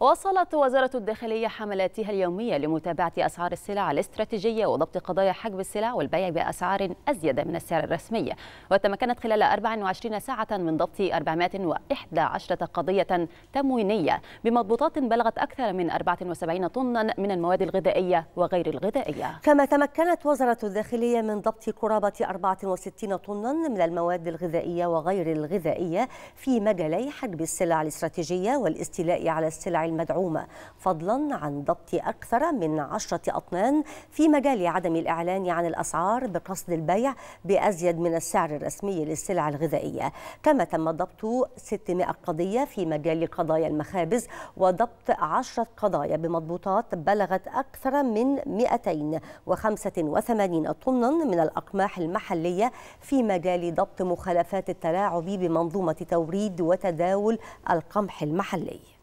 واصلت وزارة الداخلية حملاتها اليومية لمتابعة أسعار السلع الاستراتيجية وضبط قضايا حجب السلع والبيع بأسعار أزيد من السعر الرسمي وتمكنت خلال 24 ساعة من ضبط 411 قضية تموينية بمضبوطات بلغت أكثر من 74 طنا من المواد الغذائية وغير الغذائية كما تمكنت وزارة الداخلية من ضبط قرابة 64 طنا من المواد الغذائية وغير الغذائية في مجالي حجب السلع الاستراتيجية والاستيلاء على السلع المدعومة فضلا عن ضبط أكثر من عشرة أطنان في مجال عدم الإعلان عن الأسعار بقصد البيع بأزيد من السعر الرسمي للسلع الغذائية كما تم ضبط 600 قضية في مجال قضايا المخابز وضبط 10 قضايا بمضبوطات بلغت أكثر من 285 طنا من الأقماح المحلية في مجال ضبط مخالفات التلاعب بمنظومة توريد وتداول القمح المحلي